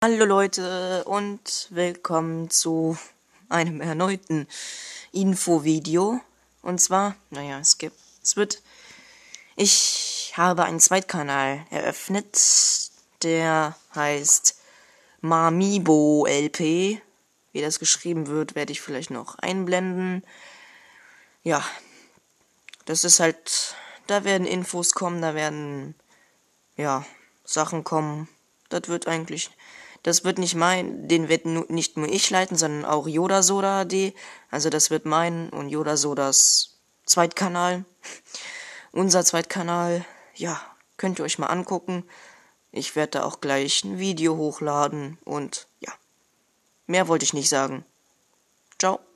Hallo Leute und willkommen zu einem erneuten Infovideo. Und zwar, naja, es gibt, es wird, ich habe einen Zweitkanal eröffnet, der heißt Mamibo LP. Wie das geschrieben wird, werde ich vielleicht noch einblenden. Ja, das ist halt, da werden Infos kommen, da werden, ja, Sachen kommen. Das wird eigentlich das wird nicht mein, den wird nu, nicht nur ich leiten, sondern auch Yoda Soda AD. Also das wird mein und Yoda Sodas Zweitkanal. Unser Zweitkanal, ja, könnt ihr euch mal angucken. Ich werde da auch gleich ein Video hochladen und ja. Mehr wollte ich nicht sagen. Ciao.